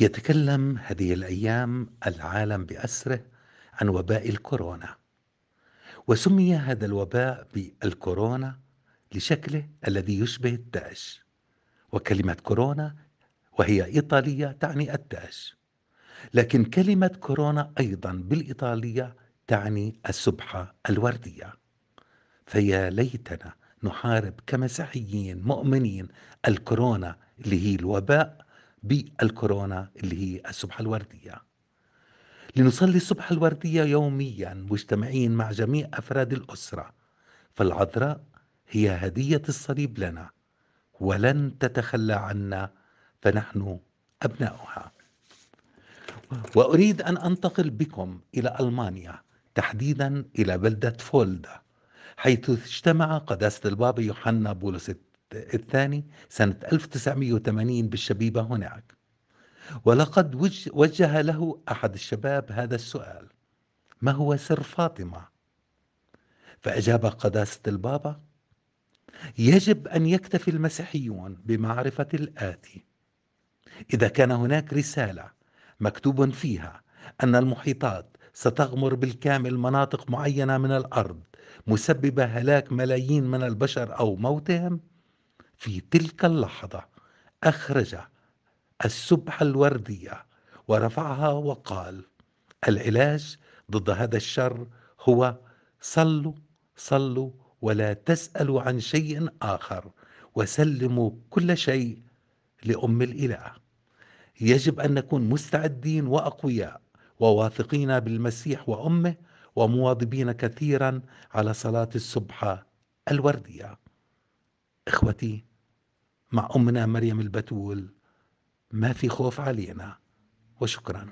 يتكلم هذه الايام العالم باسره عن وباء الكورونا وسمي هذا الوباء بالكورونا لشكله الذي يشبه التاج وكلمه كورونا وهي ايطاليه تعني التاج لكن كلمه كورونا ايضا بالايطاليه تعني السبحه الورديه فيا ليتنا نحارب كمسيحيين مؤمنين الكورونا اللي هي الوباء بالكورونا اللي هي السبحة الوردية لنصلي السبحة الوردية يوميا مجتمعين مع جميع أفراد الأسرة فالعذراء هي هدية الصليب لنا ولن تتخلى عنا فنحن أبناؤها وأريد أن أنتقل بكم إلى ألمانيا تحديدا إلى بلدة فولدا حيث اجتمع قداسة البابا يوحنا بولس الثاني سنة 1980 بالشبيبة هناك ولقد وجه له أحد الشباب هذا السؤال ما هو سر فاطمة؟ فأجاب قداسة البابا يجب أن يكتفي المسيحيون بمعرفة الآتي إذا كان هناك رسالة مكتوب فيها أن المحيطات ستغمر بالكامل مناطق معينة من الأرض مسببة هلاك ملايين من البشر أو موتهم في تلك اللحظة أخرج السبحة الوردية ورفعها وقال العلاج ضد هذا الشر هو صلوا صلوا ولا تسألوا عن شيء آخر وسلموا كل شيء لأم الإله يجب أن نكون مستعدين وأقوياء وواثقين بالمسيح وأمه ومواظبين كثيرا على صلاة السبحة الوردية إخوتي مع أمنا مريم البتول ما في خوف علينا وشكرا